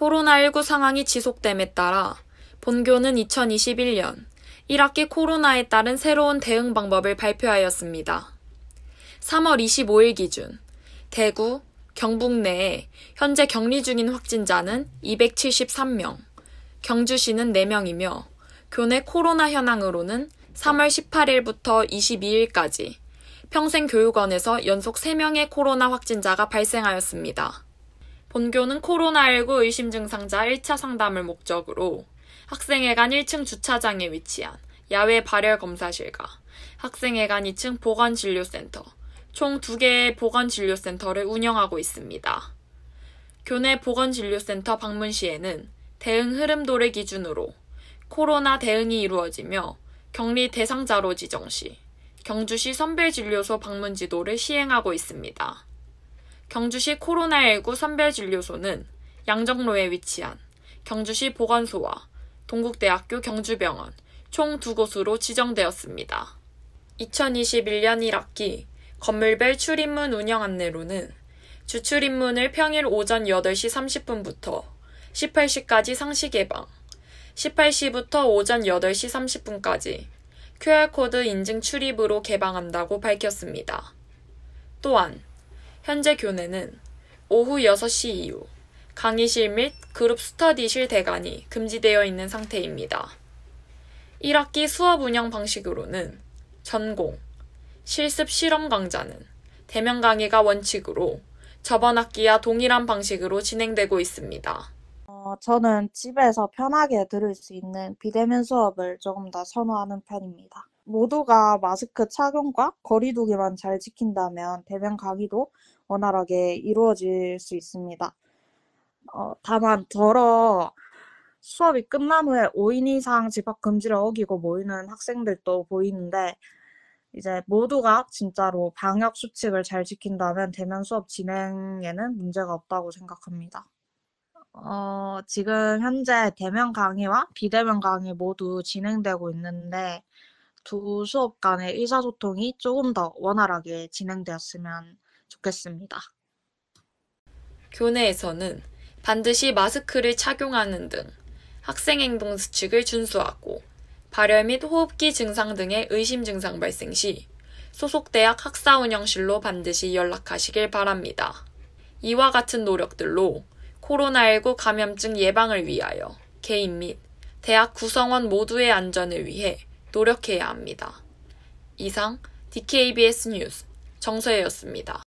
코로나19 상황이 지속됨에 따라 본교는 2021년 1학기 코로나에 따른 새로운 대응 방법을 발표하였습니다. 3월 25일 기준 대구, 경북 내에 현재 격리 중인 확진자는 273명, 경주시는 4명이며 교내 코로나 현황으로는 3월 18일부터 22일까지 평생교육원에서 연속 3명의 코로나 확진자가 발생하였습니다. 본교는 코로나19 의심 증상자 1차 상담을 목적으로 학생회관 1층 주차장에 위치한 야외 발열 검사실과 학생회관 2층 보건진료센터, 총 2개의 보건진료센터를 운영하고 있습니다. 교내 보건진료센터 방문 시에는 대응 흐름도를 기준으로 코로나 대응이 이루어지며 격리 대상자로 지정 시 경주시 선별진료소 방문 지도를 시행하고 있습니다. 경주시 코로나19 선별진료소는 양정로에 위치한 경주시 보건소와 동국대학교 경주병원 총 두 곳으로 지정되었습니다. 2021년 1학기 건물별 출입문 운영 안내로는 주출입문을 평일 오전 8시 30분부터 18시까지 상시 개방, 18시부터 오전 8시 30분까지 QR코드 인증 출입으로 개방한다고 밝혔습니다. 또한 현재 교내는 오후 6시 이후 강의실 및 그룹 스터디실 대관이 금지되어 있는 상태입니다. 1학기 수업 운영 방식으로는 전공, 실습 실험 강좌는 대면 강의가 원칙으로 저번 학기와 동일한 방식으로 진행되고 있습니다. 어, 저는 집에서 편하게 들을 수 있는 비대면 수업을 조금 더 선호하는 편입니다. 모두가 마스크 착용과 거리두기만 잘 지킨다면 대면 강의도 원활하게 이루어질 수 있습니다. 어, 다만 더러 수업이 끝난 후에 5인 이상 집합 금지를 어기고 모이는 학생들도 보이는데 이제 모두가 진짜로 방역 수칙을 잘 지킨다면 대면 수업 진행에는 문제가 없다고 생각합니다. 어, 지금 현재 대면 강의와 비대면 강의 모두 진행되고 있는데 두 수업 간의 의사소통이 조금 더 원활하게 진행되었으면 좋겠습니다. 교내에서는 반드시 마스크를 착용하는 등 학생행동 수칙을 준수하고 발열 및 호흡기 증상 등의 의심 증상 발생 시 소속 대학 학사 운영실로 반드시 연락하시길 바랍니다. 이와 같은 노력들로 코로나19 감염증 예방을 위하여 개인 및 대학 구성원 모두의 안전을 위해 노력해야 합니다. 이상 DKBS 뉴스 정서혜였습니다.